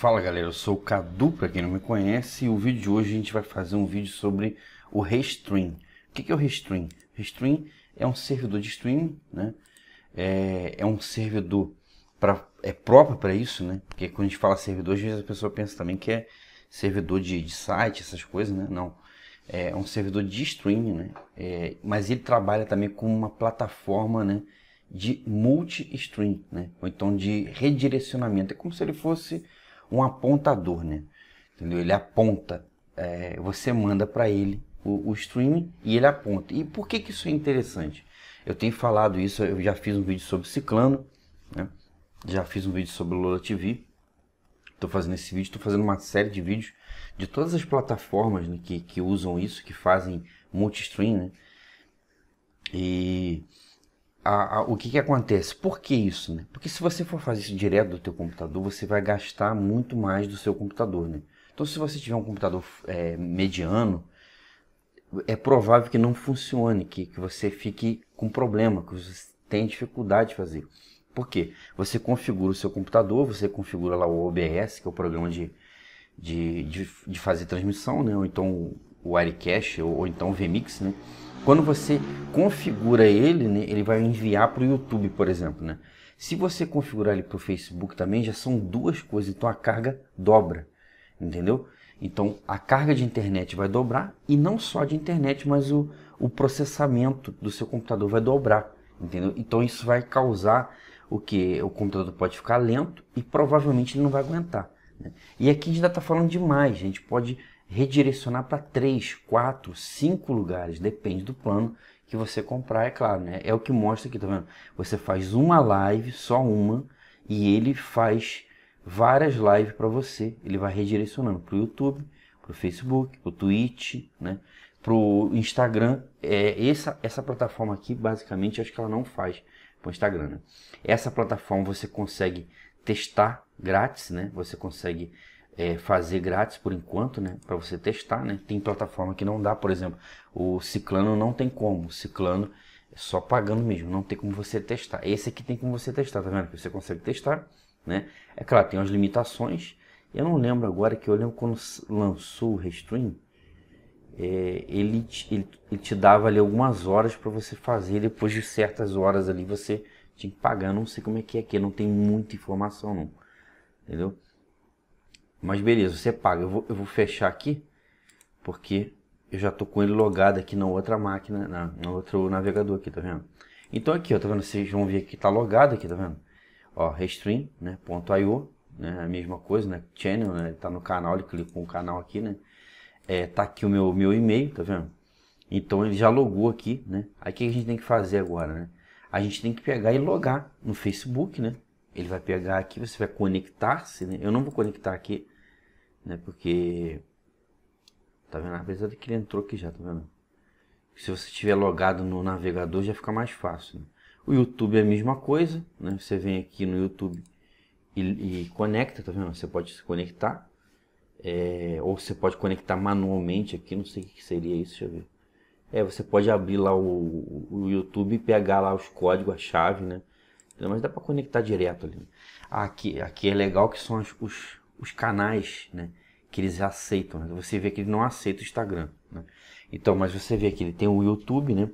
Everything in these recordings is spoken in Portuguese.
Fala galera, eu sou o Cadu, para quem não me conhece, e o vídeo de hoje a gente vai fazer um vídeo sobre o Restream. O que é o Restream? Restream é um servidor de streaming, né? É, é um servidor pra, é próprio para isso, né? Porque quando a gente fala servidor, às vezes a pessoa pensa também que é servidor de, de site, essas coisas, né? Não. É um servidor de streaming, né? É, mas ele trabalha também com uma plataforma, né? De multi-stream, né? Ou então de redirecionamento. É como se ele fosse um apontador, né? Entendeu? Ele aponta, é, você manda para ele o, o streaming e ele aponta. E por que, que isso é interessante? Eu tenho falado isso, eu já fiz um vídeo sobre ciclano, né? já fiz um vídeo sobre Lola TV. Estou fazendo esse vídeo, estou fazendo uma série de vídeos de todas as plataformas né, que, que usam isso, que fazem multi-stream. Né? E a, a, o que, que acontece? Por que isso? Né? Porque se você for fazer isso direto do teu computador, você vai gastar muito mais do seu computador. Né? Então, se você tiver um computador é, mediano, é provável que não funcione, que, que você fique com problema, que você tenha dificuldade de fazer. Por quê? Você configura o seu computador, você configura lá o OBS, que é o programa de, de, de, de fazer transmissão, né? ou então o Wirecast, ou, ou então o VMix, né? Quando você configura ele, né, ele vai enviar para o YouTube, por exemplo, né? Se você configurar ele para o Facebook também, já são duas coisas, então a carga dobra, entendeu? Então a carga de internet vai dobrar e não só de internet, mas o, o processamento do seu computador vai dobrar, entendeu? Então isso vai causar o que? O computador pode ficar lento e provavelmente ele não vai aguentar. Né? E aqui a gente ainda está falando demais, a gente pode redirecionar para três, quatro, cinco lugares, depende do plano que você comprar, é claro, né? É o que mostra aqui, tá vendo? Você faz uma live, só uma, e ele faz várias lives para você. Ele vai redirecionando para o YouTube, para o Facebook, para o Twitch, né? Para o Instagram. É, essa, essa plataforma aqui, basicamente, acho que ela não faz para o Instagram, né? Essa plataforma você consegue testar grátis, né? Você consegue é, fazer grátis por enquanto, né? Para você testar, né? Tem plataforma que não dá, por exemplo, o Ciclano não tem como. O Ciclano é só pagando mesmo, não tem como você testar. Esse aqui tem como você testar, tá vendo? Que você consegue testar, né? É claro, tem umas limitações. Eu não lembro agora que eu lembro quando lançou o Restream, é, ele, ele, ele, te dava ali algumas horas para você fazer. Depois de certas horas ali você tinha que pagar. não sei como é que é que, não tem muita informação, não. Entendeu? Mas beleza, você paga. Eu vou, eu vou fechar aqui, porque eu já tô com ele logado aqui na outra máquina, na, no outro navegador aqui, tá vendo? Então aqui, ó, tá vendo? Vocês vão ver que tá logado aqui, tá vendo? Ó, restream, né, ponto .io, né, a mesma coisa, né, channel, né, tá no canal, ele clica com o canal aqui, né, é, tá aqui o meu, meu e-mail, tá vendo? Então ele já logou aqui, né, aí o que a gente tem que fazer agora, né? A gente tem que pegar e logar no Facebook, né? Ele vai pegar aqui, você vai conectar-se, né? Eu não vou conectar aqui, né? Porque. Tá vendo? Apesar de é que ele entrou aqui já, tá vendo? Se você tiver logado no navegador já fica mais fácil. Né? O YouTube é a mesma coisa, né? Você vem aqui no YouTube e, e conecta, tá vendo? Você pode se conectar. É, ou você pode conectar manualmente aqui, não sei o que seria isso, deixa eu ver. É, você pode abrir lá o, o YouTube e pegar lá os códigos, a chave, né? Mas dá para conectar direto ali. Né? Aqui, aqui é legal que são as, os, os canais né, que eles aceitam. Né? Você vê que ele não aceita o Instagram. Né? Então, mas você vê que ele tem o YouTube, né?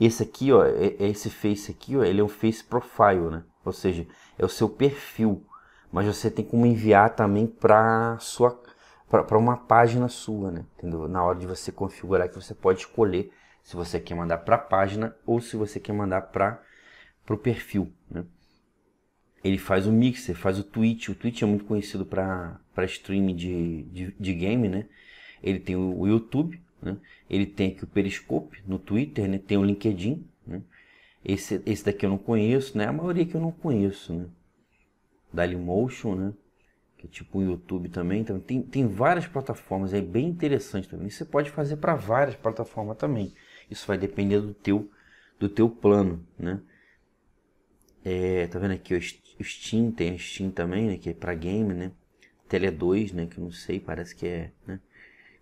Esse aqui, ó, é, é esse Face aqui, ó, ele é um Face Profile, né? Ou seja, é o seu perfil. Mas você tem como enviar também para sua para uma página sua, né? Entendeu? Na hora de você configurar que você pode escolher se você quer mandar para a página ou se você quer mandar para o perfil, né? ele faz o mixer, faz o Twitch. O Twitch é muito conhecido para streaming de, de, de, game, né? Ele tem o, YouTube, né? ele tem aqui o Periscope no Twitter, né? tem o LinkedIn. Né? Esse, esse daqui eu não conheço, né? A maioria que eu não conheço, né? Dailymotion, né? Que é tipo o YouTube também. Então, tem, tem várias plataformas, é bem interessante também. Você pode fazer para várias plataformas também. Isso vai depender do teu, do teu plano, né? É, tá vendo aqui, o Steam, tem a Steam também, né, que é para game, né? Tele 2, né, que eu não sei, parece que é, né?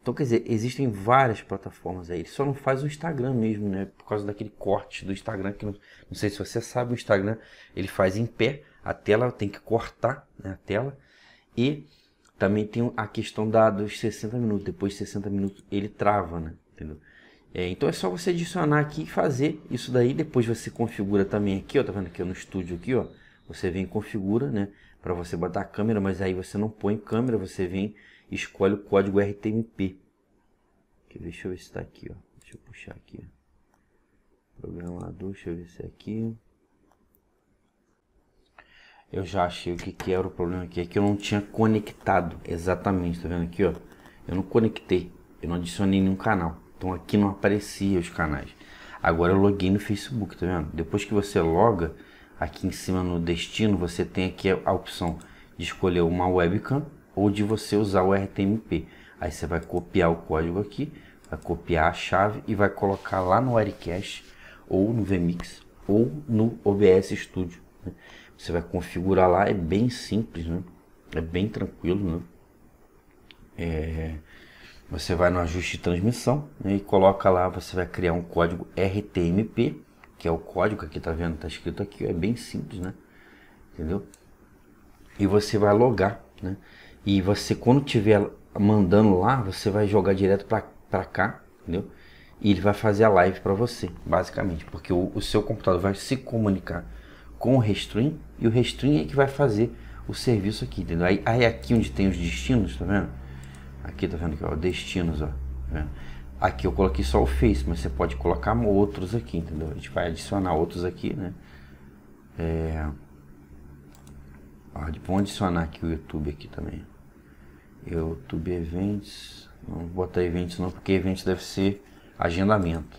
Então, quer dizer, existem várias plataformas aí. Ele só não faz o Instagram mesmo, né? Por causa daquele corte do Instagram, que não, não sei se você sabe, o Instagram ele faz em pé, a tela tem que cortar né, a tela. E também tem a questão da, dos 60 minutos. Depois de 60 minutos ele trava, né? Entendeu? É, então é só você adicionar aqui e fazer isso daí. Depois você configura também aqui, ó. Tá vendo aqui ó, no estúdio aqui, ó. Você vem e configura, né? Para você botar a câmera, mas aí você não põe câmera, você vem e escolhe o código RTMP. Deixa eu ver se está aqui, ó. Deixa eu puxar aqui. Programador, deixa eu ver se é aqui. Eu já achei o que, que era o problema aqui. É que eu não tinha conectado exatamente. Tá vendo aqui, ó? Eu não conectei. Eu não adicionei nenhum canal. Então aqui não aparecia os canais. Agora eu loguei no Facebook, tá vendo? Depois que você loga, aqui em cima no destino, você tem aqui a opção de escolher uma webcam ou de você usar o RTMP. Aí você vai copiar o código aqui, vai copiar a chave e vai colocar lá no Aircast ou no VMix ou no OBS Studio. Né? Você vai configurar lá, é bem simples, né? é bem tranquilo. Né? É... Você vai no ajuste de transmissão né? e coloca lá, você vai criar um código RTMP que é o código aqui, tá vendo? Tá escrito aqui, é bem simples, né? Entendeu? E você vai logar, né? E você quando tiver mandando lá, você vai jogar direto para cá, entendeu? E ele vai fazer a live para você, basicamente, porque o, o, seu computador vai se comunicar com o Restream e o Restream é que vai fazer o serviço aqui, entendeu? Aí, aí é aqui onde tem os destinos, tá vendo? Aqui tá vendo que é o destinos, ó, tá vendo? Aqui eu coloquei só o Face, mas você pode colocar outros aqui, entendeu? A gente vai adicionar outros aqui, né? É... Ó, vamos adicionar aqui o YouTube aqui também. YouTube Events. Não vou botar Events não, porque Events deve ser agendamento.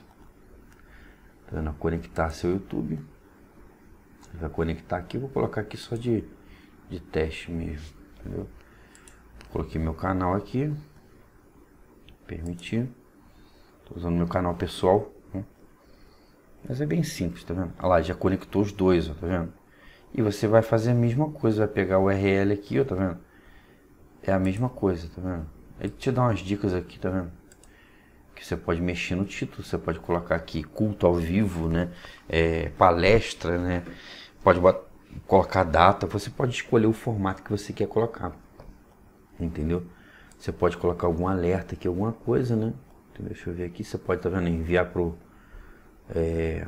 Tá vendo? Conectar seu YouTube. Vai conectar aqui, vou colocar aqui só de, de teste mesmo, entendeu? Coloquei meu canal aqui. Permitir usando meu canal pessoal. Né? Mas é bem simples, tá vendo? Olha lá, já conectou os dois, ó, tá vendo? E você vai fazer a mesma coisa, vai pegar o URL aqui, ó, tá vendo? É a mesma coisa, tá vendo? Ele te dá umas dicas aqui, tá vendo? Que você pode mexer no título, você pode colocar aqui culto ao vivo, né? É, palestra, né? Pode colocar data, você pode escolher o formato que você quer colocar, entendeu? Você pode colocar algum alerta aqui, alguma coisa, né? Então, deixa eu ver aqui, você pode, tá vendo, enviar pro... É,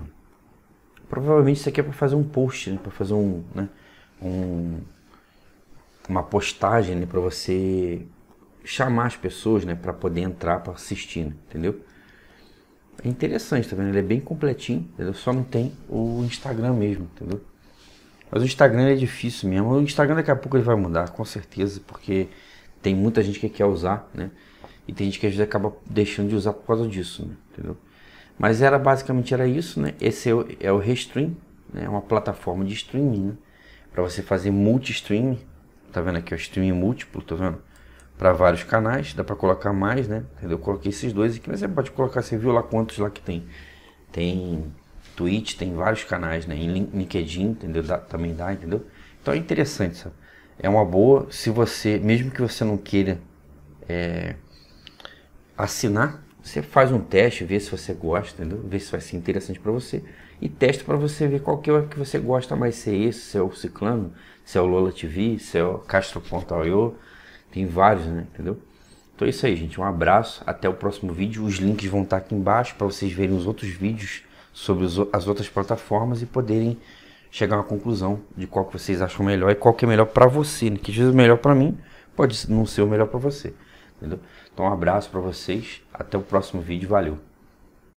provavelmente isso aqui é para fazer um post, né? para fazer um, né? um, uma postagem né? para você chamar as pessoas né? para poder entrar para assistir, né? entendeu? É interessante, tá vendo? Ele é bem completinho, entendeu? só não tem o Instagram mesmo, entendeu? Mas o Instagram é difícil mesmo. O Instagram daqui a pouco ele vai mudar, com certeza, porque tem muita gente que quer usar, né? E tem gente que às vezes acaba deixando de usar por causa disso, né? entendeu? Mas era basicamente era isso, né? Esse é o, é o Restream, né? É uma plataforma de streaming, né? para você fazer multi-stream. Tá vendo aqui o streaming múltiplo, tá vendo? Para vários canais, dá para colocar mais, né? Entendeu? Eu coloquei esses dois aqui, mas você pode colocar, você viu lá quantos lá que tem. Tem Twitch, tem vários canais, né? Em LinkedIn, entendeu? Dá, também dá, entendeu? Então é interessante, sabe? É uma boa, se você, mesmo que você não queira é, assinar, você faz um teste, vê se você gosta, entendeu? vê se vai ser interessante para você e testa para você ver qual que é o que você gosta mais, se é esse, se é o Ciclano, se é o Lola TV, se é o Castro.io, tem vários, né, entendeu? Então é isso aí, gente, um abraço, até o próximo vídeo, os links vão estar aqui embaixo para vocês verem os outros vídeos sobre as outras plataformas e poderem chegar a uma conclusão de qual que vocês acham melhor e qual que é melhor para você, né? que às vezes o melhor para mim pode não ser o melhor para você. Entendeu? Então, um abraço para vocês. Até o próximo vídeo. Valeu!